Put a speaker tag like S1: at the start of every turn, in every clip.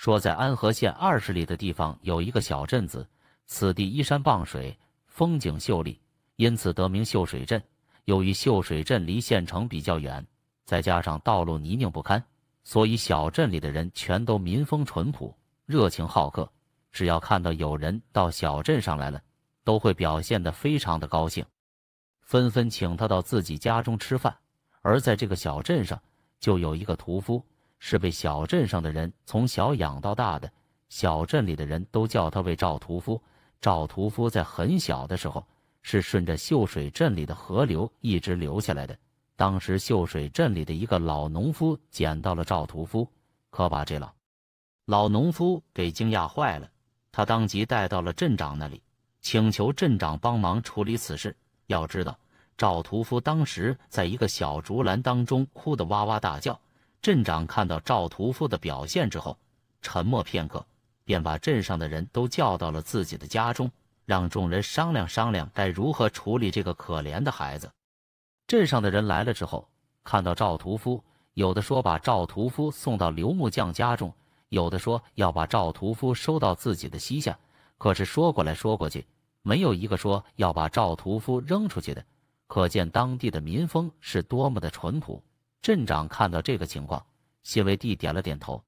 S1: 说，在安河县二十里的地方有一个小镇子，此地依山傍水，风景秀丽，因此得名秀水镇。由于秀水镇离县城比较远，再加上道路泥泞不堪，所以小镇里的人全都民风淳朴，热情好客。只要看到有人到小镇上来了，都会表现得非常的高兴，纷纷请他到自己家中吃饭。而在这个小镇上，就有一个屠夫。是被小镇上的人从小养到大的，小镇里的人都叫他为赵屠夫。赵屠夫在很小的时候是顺着秀水镇里的河流一直流下来的。当时秀水镇里的一个老农夫捡到了赵屠夫，可把这老老农夫给惊讶坏了。他当即带到了镇长那里，请求镇长帮忙处理此事。要知道，赵屠夫当时在一个小竹篮当中哭得哇哇大叫。镇长看到赵屠夫的表现之后，沉默片刻，便把镇上的人都叫到了自己的家中，让众人商量商量该如何处理这个可怜的孩子。镇上的人来了之后，看到赵屠夫，有的说把赵屠夫送到刘木匠家中，有的说要把赵屠夫收到自己的膝下，可是说过来说过去，没有一个说要把赵屠夫扔出去的，可见当地的民风是多么的淳朴。镇长看到这个情况，欣为地点了点头，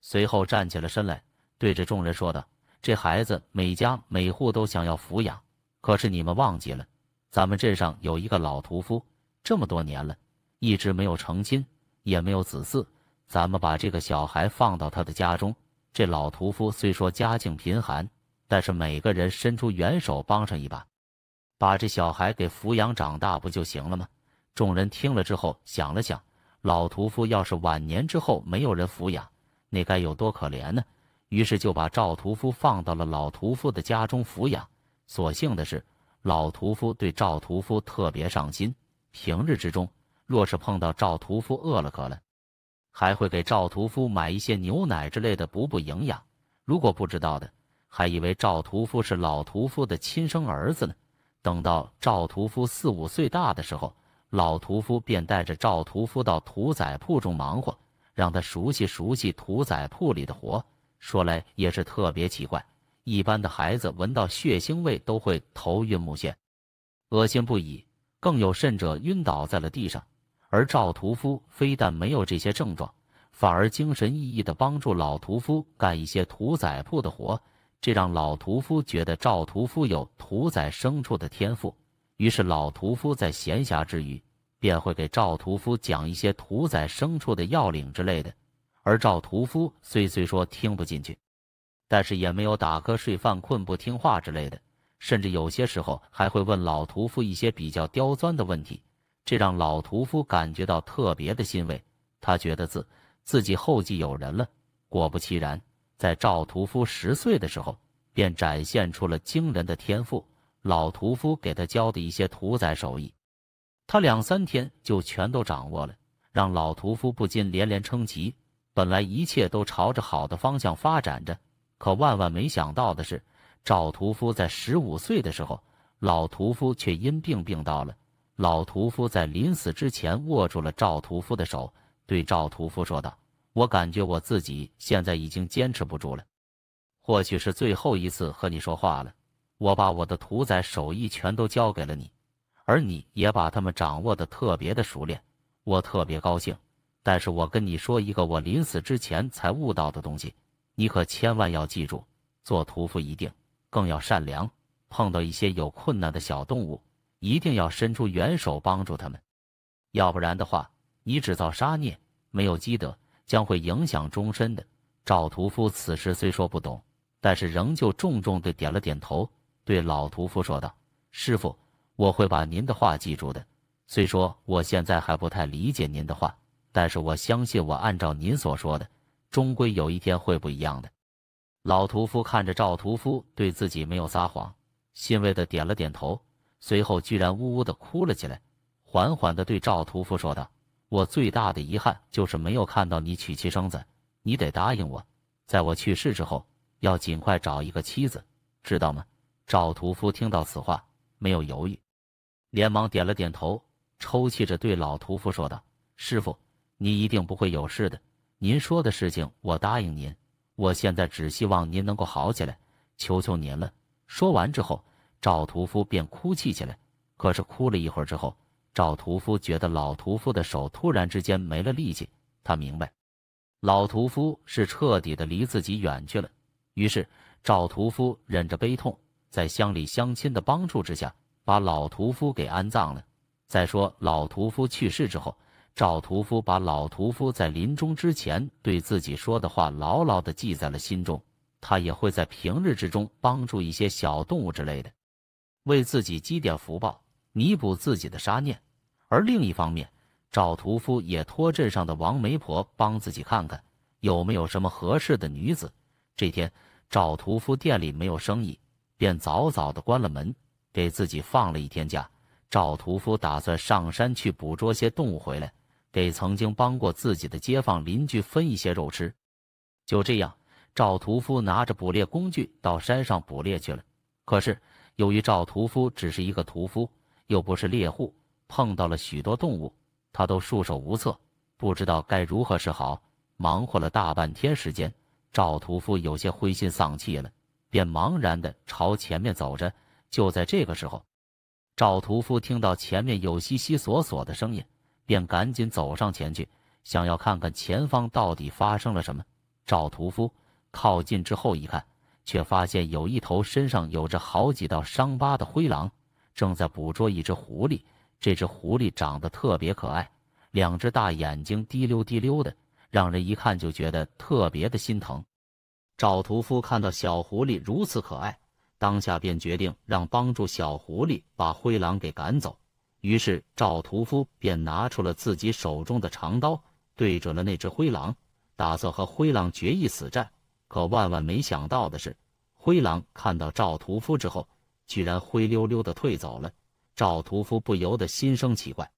S1: 随后站起了身来，对着众人说道：“这孩子每家每户都想要抚养，可是你们忘记了，咱们镇上有一个老屠夫，这么多年了，一直没有成亲，也没有子嗣。咱们把这个小孩放到他的家中。这老屠夫虽说家境贫寒，但是每个人伸出援手帮上一把，把这小孩给抚养长大，不就行了吗？”众人听了之后想了想，老屠夫要是晚年之后没有人抚养，那该有多可怜呢？于是就把赵屠夫放到了老屠夫的家中抚养。所幸的是，老屠夫对赵屠夫特别上心，平日之中若是碰到赵屠夫饿了渴了，还会给赵屠夫买一些牛奶之类的补补营养。如果不知道的，还以为赵屠夫是老屠夫的亲生儿子呢。等到赵屠夫四五岁大的时候，老屠夫便带着赵屠夫到屠宰铺中忙活，让他熟悉熟悉屠宰铺里的活。说来也是特别奇怪，一般的孩子闻到血腥味都会头晕目眩、恶心不已，更有甚者晕倒在了地上。而赵屠夫非但没有这些症状，反而精神奕奕的帮助老屠夫干一些屠宰铺的活，这让老屠夫觉得赵屠夫有屠宰牲畜的天赋。于是，老屠夫在闲暇之余，便会给赵屠夫讲一些屠宰牲畜的要领之类的。而赵屠夫虽虽说听不进去，但是也没有打瞌睡、犯困、不听话之类的，甚至有些时候还会问老屠夫一些比较刁钻的问题，这让老屠夫感觉到特别的欣慰。他觉得自自己后继有人了。果不其然，在赵屠夫十岁的时候，便展现出了惊人的天赋。老屠夫给他教的一些屠宰手艺，他两三天就全都掌握了，让老屠夫不禁连连称奇。本来一切都朝着好的方向发展着，可万万没想到的是，赵屠夫在十五岁的时候，老屠夫却因病病倒了。老屠夫在临死之前握住了赵屠夫的手，对赵屠夫说道：“我感觉我自己现在已经坚持不住了，或许是最后一次和你说话了。”我把我的屠宰手艺全都交给了你，而你也把他们掌握的特别的熟练，我特别高兴。但是我跟你说一个我临死之前才悟到的东西，你可千万要记住：做屠夫一定更要善良，碰到一些有困难的小动物，一定要伸出援手帮助他们。要不然的话，你只造杀孽，没有积德，将会影响终身的。赵屠夫此时虽说不懂，但是仍旧重重的点了点头。对老屠夫说道：“师傅，我会把您的话记住的。虽说我现在还不太理解您的话，但是我相信我按照您所说的，终归有一天会不一样的。”老屠夫看着赵屠夫对自己没有撒谎，欣慰的点了点头，随后居然呜呜的哭了起来，缓缓的对赵屠夫说道：“我最大的遗憾就是没有看到你娶妻生子。你得答应我，在我去世之后，要尽快找一个妻子，知道吗？”赵屠夫听到此话，没有犹豫，连忙点了点头，抽泣着对老屠夫说道：“师傅，您一定不会有事的。您说的事情，我答应您。我现在只希望您能够好起来，求求您了。”说完之后，赵屠夫便哭泣起来。可是哭了一会儿之后，赵屠夫觉得老屠夫的手突然之间没了力气，他明白老屠夫是彻底的离自己远去了。于是赵屠夫忍着悲痛。在乡里乡亲的帮助之下，把老屠夫给安葬了。再说老屠夫去世之后，赵屠夫把老屠夫在临终之前对自己说的话牢牢的记在了心中。他也会在平日之中帮助一些小动物之类的，为自己积点福报，弥补自己的杀念。而另一方面，赵屠夫也托镇上的王媒婆帮自己看看有没有什么合适的女子。这天，赵屠夫店里没有生意。便早早的关了门，给自己放了一天假。赵屠夫打算上山去捕捉些动物回来，给曾经帮过自己的街坊邻居分一些肉吃。就这样，赵屠夫拿着捕猎工具到山上捕猎去了。可是，由于赵屠夫只是一个屠夫，又不是猎户，碰到了许多动物，他都束手无策，不知道该如何是好。忙活了大半天时间，赵屠夫有些灰心丧气了。便茫然地朝前面走着。就在这个时候，赵屠夫听到前面有悉悉索索的声音，便赶紧走上前去，想要看看前方到底发生了什么。赵屠夫靠近之后一看，却发现有一头身上有着好几道伤疤的灰狼，正在捕捉一只狐狸。这只狐狸长得特别可爱，两只大眼睛滴溜滴溜的，让人一看就觉得特别的心疼。赵屠夫看到小狐狸如此可爱，当下便决定让帮助小狐狸把灰狼给赶走。于是赵屠夫便拿出了自己手中的长刀，对准了那只灰狼，打算和灰狼决一死战。可万万没想到的是，灰狼看到赵屠夫之后，居然灰溜溜的退走了。赵屠夫不由得心生奇怪，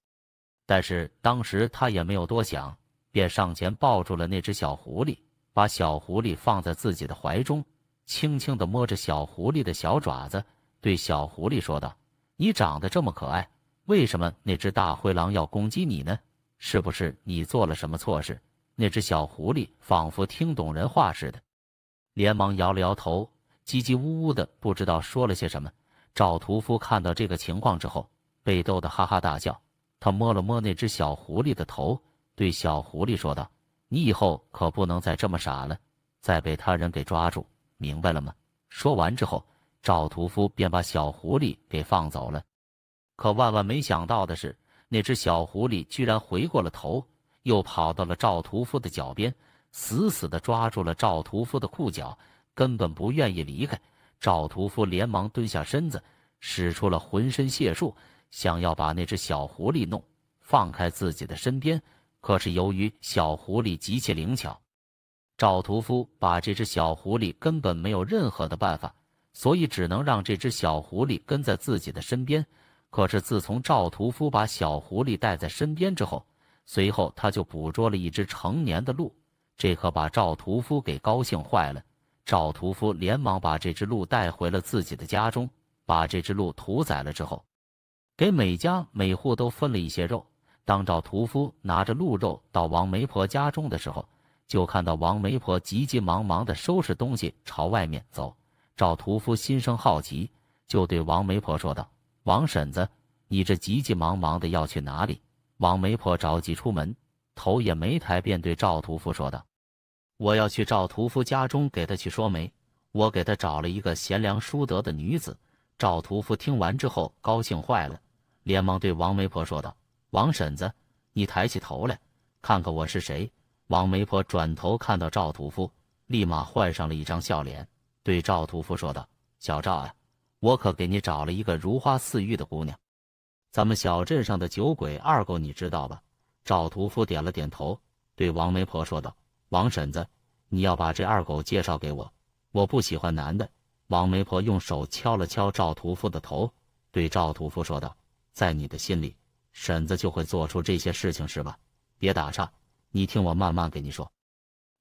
S1: 但是当时他也没有多想，便上前抱住了那只小狐狸。把小狐狸放在自己的怀中，轻轻地摸着小狐狸的小爪子，对小狐狸说道：“你长得这么可爱，为什么那只大灰狼要攻击你呢？是不是你做了什么错事？”那只小狐狸仿佛听懂人话似的，连忙摇了摇头，叽叽呜呜的，不知道说了些什么。赵屠夫看到这个情况之后，被逗得哈哈大笑。他摸了摸那只小狐狸的头，对小狐狸说道。你以后可不能再这么傻了，再被他人给抓住，明白了吗？说完之后，赵屠夫便把小狐狸给放走了。可万万没想到的是，那只小狐狸居然回过了头，又跑到了赵屠夫的脚边，死死地抓住了赵屠夫的裤脚，根本不愿意离开。赵屠夫连忙蹲下身子，使出了浑身解数，想要把那只小狐狸弄放开自己的身边。可是由于小狐狸极其灵巧，赵屠夫把这只小狐狸根本没有任何的办法，所以只能让这只小狐狸跟在自己的身边。可是自从赵屠夫把小狐狸带在身边之后，随后他就捕捉了一只成年的鹿，这可把赵屠夫给高兴坏了。赵屠夫连忙把这只鹿带回了自己的家中，把这只鹿屠宰了之后，给每家每户都分了一些肉。当赵屠夫拿着鹿肉到王媒婆家中的时候，就看到王媒婆急急忙忙的收拾东西朝外面走。赵屠夫心生好奇，就对王媒婆说道：“王婶子，你这急急忙忙的要去哪里？”王媒婆着急出门，头也没抬，便对赵屠夫说道：“我要去赵屠夫家中给他去说媒，我给他找了一个贤良淑德的女子。”赵屠夫听完之后高兴坏了，连忙对王媒婆说道。王婶子，你抬起头来看看我是谁。王媒婆转头看到赵屠夫，立马换上了一张笑脸，对赵屠夫说道：“小赵啊，我可给你找了一个如花似玉的姑娘。咱们小镇上的酒鬼二狗，你知道吧？”赵屠夫点了点头，对王媒婆说道：“王婶子，你要把这二狗介绍给我，我不喜欢男的。”王媒婆用手敲了敲赵屠夫的头，对赵屠夫说道：“在你的心里。”婶子就会做出这些事情是吧？别打岔，你听我慢慢给你说。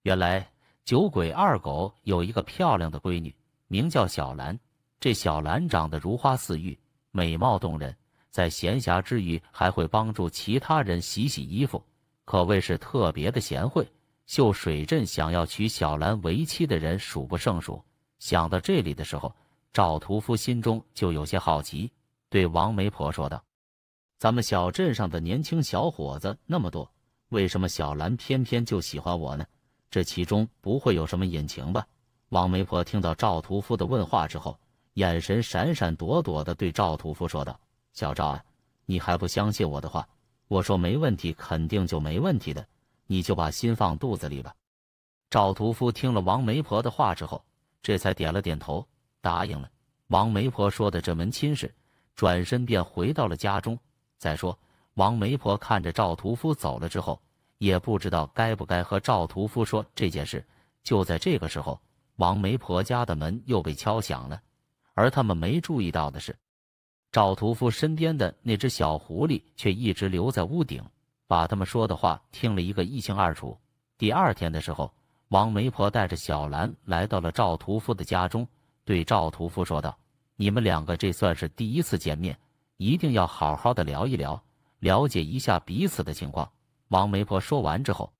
S1: 原来酒鬼二狗有一个漂亮的闺女，名叫小兰。这小兰长得如花似玉，美貌动人，在闲暇之余还会帮助其他人洗洗衣服，可谓是特别的贤惠。秀水镇想要娶小兰为妻的人数不胜数。想到这里的时候，赵屠夫心中就有些好奇，对王媒婆说道。咱们小镇上的年轻小伙子那么多，为什么小兰偏偏就喜欢我呢？这其中不会有什么隐情吧？王媒婆听到赵屠夫的问话之后，眼神闪闪躲躲的对赵屠夫说道：“小赵啊，你还不相信我的话？我说没问题，肯定就没问题的，你就把心放肚子里吧。”赵屠夫听了王媒婆的话之后，这才点了点头，答应了王媒婆说的这门亲事，转身便回到了家中。再说，王媒婆看着赵屠夫走了之后，也不知道该不该和赵屠夫说这件事。就在这个时候，王媒婆家的门又被敲响了，而他们没注意到的是，赵屠夫身边的那只小狐狸却一直留在屋顶，把他们说的话听了一个一清二楚。第二天的时候，王媒婆带着小兰来到了赵屠夫的家中，对赵屠夫说道：“你们两个这算是第一次见面。”一定要好好的聊一聊，了解一下彼此的情况。王媒婆说完之后，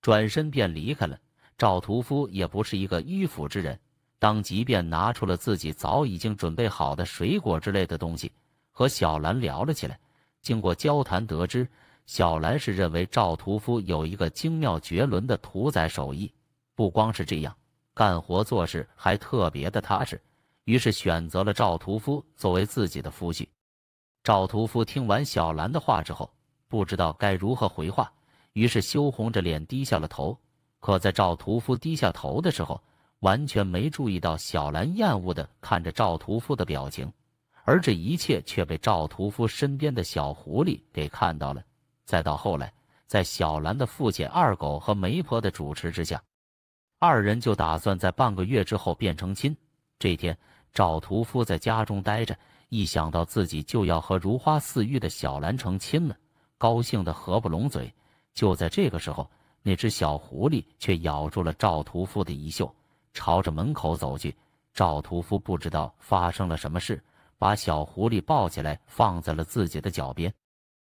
S1: 转身便离开了。赵屠夫也不是一个迂腐之人，当即便拿出了自己早已经准备好的水果之类的东西，和小兰聊了起来。经过交谈，得知小兰是认为赵屠夫有一个精妙绝伦的屠宰手艺，不光是这样，干活做事还特别的踏实，于是选择了赵屠夫作为自己的夫婿。赵屠夫听完小兰的话之后，不知道该如何回话，于是羞红着脸低下了头。可在赵屠夫低下头的时候，完全没注意到小兰厌恶地看着赵屠夫的表情。而这一切却被赵屠夫身边的小狐狸给看到了。再到后来，在小兰的父亲二狗和媒婆的主持之下，二人就打算在半个月之后变成亲。这天，赵屠夫在家中待着。一想到自己就要和如花似玉的小兰成亲了，高兴得合不拢嘴。就在这个时候，那只小狐狸却咬住了赵屠夫的衣袖，朝着门口走去。赵屠夫不知道发生了什么事，把小狐狸抱起来放在了自己的脚边。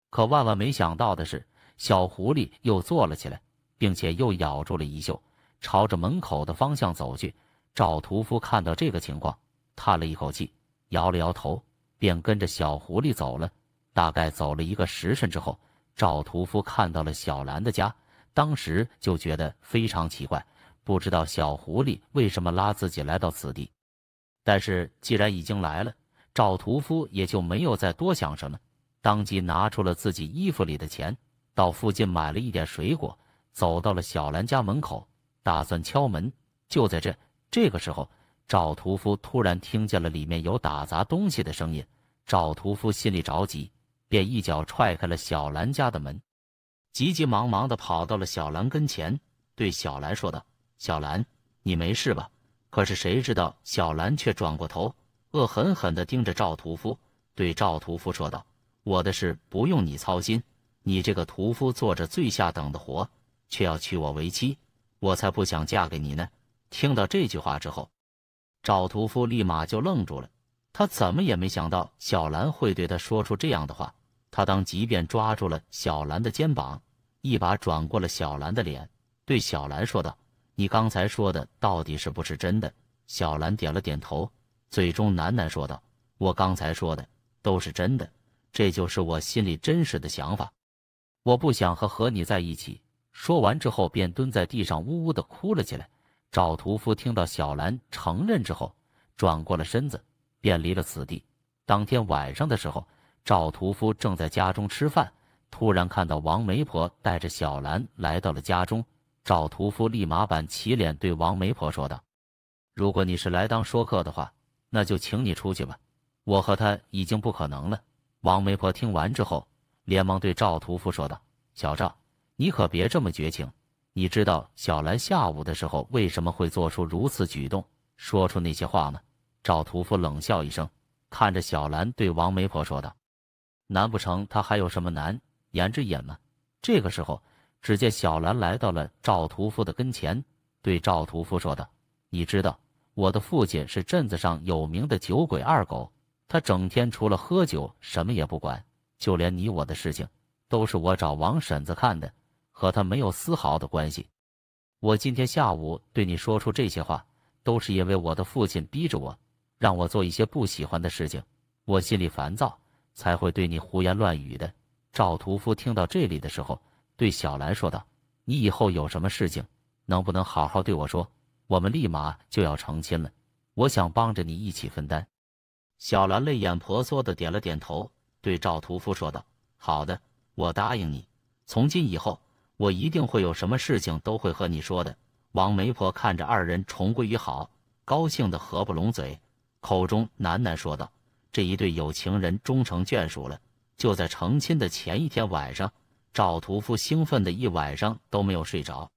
S1: 可万万没想到的是，小狐狸又坐了起来，并且又咬住了衣袖，朝着门口的方向走去。赵屠夫看到这个情况，叹了一口气。摇了摇头，便跟着小狐狸走了。大概走了一个时辰之后，赵屠夫看到了小兰的家，当时就觉得非常奇怪，不知道小狐狸为什么拉自己来到此地。但是既然已经来了，赵屠夫也就没有再多想什么，当即拿出了自己衣服里的钱，到附近买了一点水果，走到了小兰家门口，打算敲门。就在这这个时候。赵屠夫突然听见了里面有打砸东西的声音，赵屠夫心里着急，便一脚踹开了小兰家的门，急急忙忙地跑到了小兰跟前，对小兰说道：“小兰，你没事吧？”可是谁知道，小兰却转过头，恶狠狠地盯着赵屠夫，对赵屠夫说道：“我的事不用你操心，你这个屠夫做着最下等的活，却要娶我为妻，我才不想嫁给你呢！”听到这句话之后，赵屠夫立马就愣住了，他怎么也没想到小兰会对他说出这样的话。他当即便抓住了小兰的肩膀，一把转过了小兰的脸，对小兰说道：“你刚才说的到底是不是真的？”小兰点了点头，最终喃喃说道：“我刚才说的都是真的，这就是我心里真实的想法。我不想和和你在一起。”说完之后，便蹲在地上呜呜的哭了起来。赵屠夫听到小兰承认之后，转过了身子，便离了此地。当天晚上的时候，赵屠夫正在家中吃饭，突然看到王媒婆带着小兰来到了家中。赵屠夫立马板起脸对王媒婆说道：“如果你是来当说客的话，那就请你出去吧，我和他已经不可能了。”王媒婆听完之后，连忙对赵屠夫说道：“小赵，你可别这么绝情。”你知道小兰下午的时候为什么会做出如此举动，说出那些话吗？赵屠夫冷笑一声，看着小兰，对王媒婆说道：“难不成他还有什么难言之隐吗？”这个时候，只见小兰来到了赵屠夫的跟前，对赵屠夫说道：“你知道我的父亲是镇子上有名的酒鬼二狗，他整天除了喝酒什么也不管，就连你我的事情都是我找王婶子看的。”和他没有丝毫的关系。我今天下午对你说出这些话，都是因为我的父亲逼着我，让我做一些不喜欢的事情。我心里烦躁，才会对你胡言乱语的。赵屠夫听到这里的时候，对小兰说道：“你以后有什么事情，能不能好好对我说？我们立马就要成亲了，我想帮着你一起分担。”小兰泪眼婆娑的点了点头，对赵屠夫说道：“好的，我答应你。从今以后。”我一定会有什么事情都会和你说的。王媒婆看着二人重归于好，高兴的合不拢嘴，口中喃喃说道：“这一对有情人终成眷属了。”就在成亲的前一天晚上，赵屠夫兴奋的一晚上都没有睡着，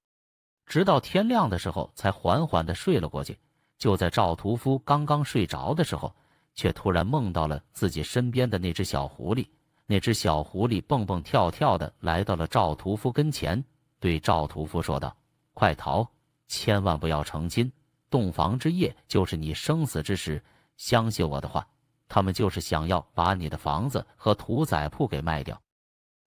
S1: 直到天亮的时候才缓缓的睡了过去。就在赵屠夫刚刚睡着的时候，却突然梦到了自己身边的那只小狐狸。那只小狐狸蹦蹦跳跳的来到了赵屠夫跟前，对赵屠夫说道：“快逃，千万不要成亲，洞房之夜就是你生死之时。相信我的话，他们就是想要把你的房子和屠宰铺给卖掉，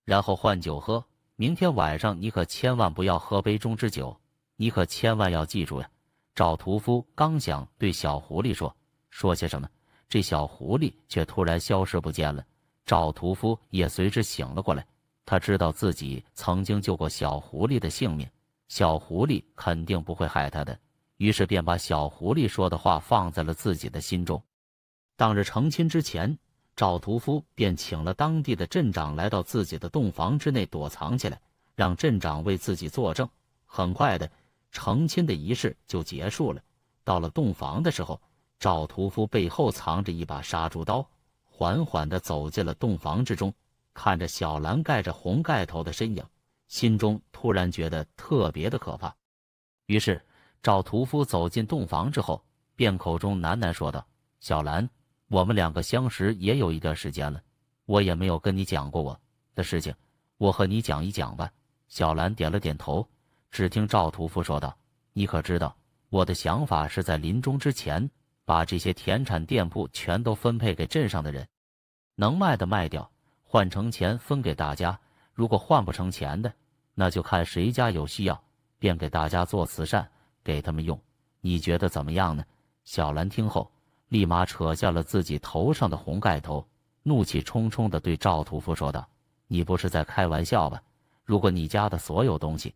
S1: 然后换酒喝。明天晚上你可千万不要喝杯中之酒，你可千万要记住呀！”赵屠夫刚想对小狐狸说说些什么，这小狐狸却突然消失不见了。赵屠夫也随之醒了过来，他知道自己曾经救过小狐狸的性命，小狐狸肯定不会害他的，于是便把小狐狸说的话放在了自己的心中。当日成亲之前，赵屠夫便请了当地的镇长来到自己的洞房之内躲藏起来，让镇长为自己作证。很快的，成亲的仪式就结束了。到了洞房的时候，赵屠夫背后藏着一把杀猪刀。缓缓地走进了洞房之中，看着小兰盖着红盖头的身影，心中突然觉得特别的可怕。于是赵屠夫走进洞房之后，便口中喃喃说道：“小兰，我们两个相识也有一段时间了，我也没有跟你讲过我的事情，我和你讲一讲吧。”小兰点了点头，只听赵屠夫说道：“你可知道，我的想法是在临终之前。”把这些田产、店铺全都分配给镇上的人，能卖的卖掉，换成钱分给大家。如果换不成钱的，那就看谁家有需要，便给大家做慈善，给他们用。你觉得怎么样呢？小兰听后，立马扯下了自己头上的红盖头，怒气冲冲地对赵屠夫说道：“你不是在开玩笑吧？如果你家的所有东西，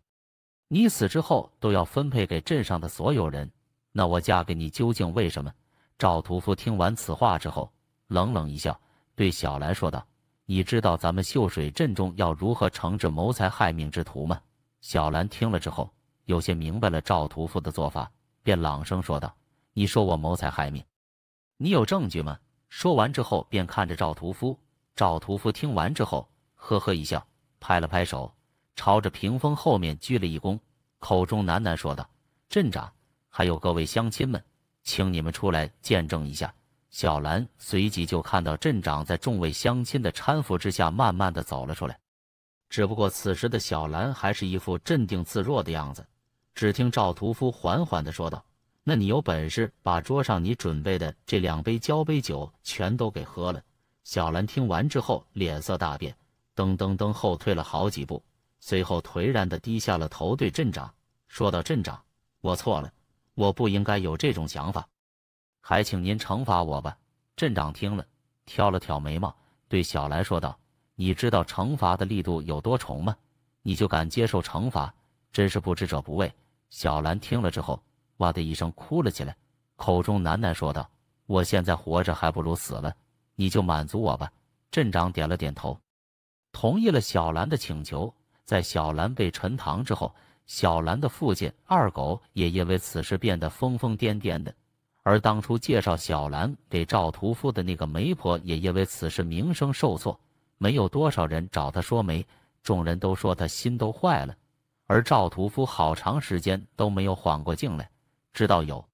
S1: 你死之后都要分配给镇上的所有人，那我嫁给你究竟为什么？”赵屠夫听完此话之后，冷冷一笑，对小兰说道：“你知道咱们秀水镇中要如何惩治谋财害命之徒吗？”小兰听了之后，有些明白了赵屠夫的做法，便朗声说道：“你说我谋财害命，你有证据吗？”说完之后，便看着赵屠夫。赵屠夫听完之后，呵呵一笑，拍了拍手，朝着屏风后面鞠了一躬，口中喃喃说道：“镇长，还有各位乡亲们。”请你们出来见证一下。小兰随即就看到镇长在众位乡亲的搀扶之下，慢慢的走了出来。只不过此时的小兰还是一副镇定自若的样子。只听赵屠夫缓缓的说道：“那你有本事把桌上你准备的这两杯交杯酒全都给喝了。”小兰听完之后，脸色大变，噔噔噔后退了好几步，随后颓然的低下了头，对镇长说道：“镇长，我错了。”我不应该有这种想法，还请您惩罚我吧。镇长听了，挑了挑眉毛，对小兰说道：“你知道惩罚的力度有多重吗？你就敢接受惩罚，真是不知者不畏。”小兰听了之后，哇的一声哭了起来，口中喃喃说道：“我现在活着还不如死了，你就满足我吧。”镇长点了点头，同意了小兰的请求。在小兰被陈塘之后。小兰的父亲二狗也因为此事变得疯疯癫癫的，而当初介绍小兰给赵屠夫的那个媒婆也因为此事名声受挫，没有多少人找她说媒，众人都说她心都坏了。而赵屠夫好长时间都没有缓过劲来，直到有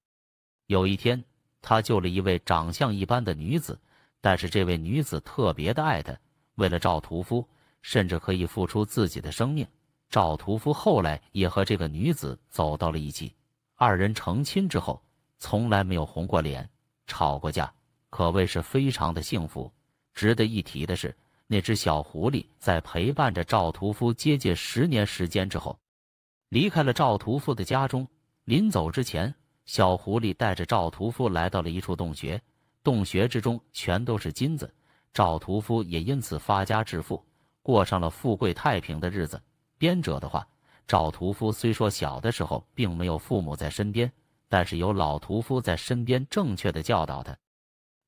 S1: 有一天，他救了一位长相一般的女子，但是这位女子特别的爱他，为了赵屠夫，甚至可以付出自己的生命。赵屠夫后来也和这个女子走到了一起，二人成亲之后，从来没有红过脸，吵过架，可谓是非常的幸福。值得一提的是，那只小狐狸在陪伴着赵屠夫接近十年时间之后，离开了赵屠夫的家中。临走之前，小狐狸带着赵屠夫来到了一处洞穴，洞穴之中全都是金子，赵屠夫也因此发家致富，过上了富贵太平的日子。编者的话：赵屠夫虽说小的时候并没有父母在身边，但是有老屠夫在身边正确的教导他，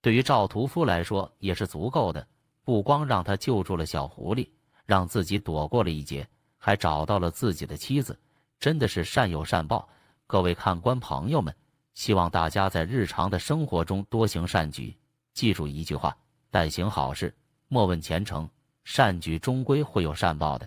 S1: 对于赵屠夫来说也是足够的。不光让他救助了小狐狸，让自己躲过了一劫，还找到了自己的妻子，真的是善有善报。各位看官朋友们，希望大家在日常的生活中多行善举，记住一句话：但行好事，莫问前程，善举终归会有善报的。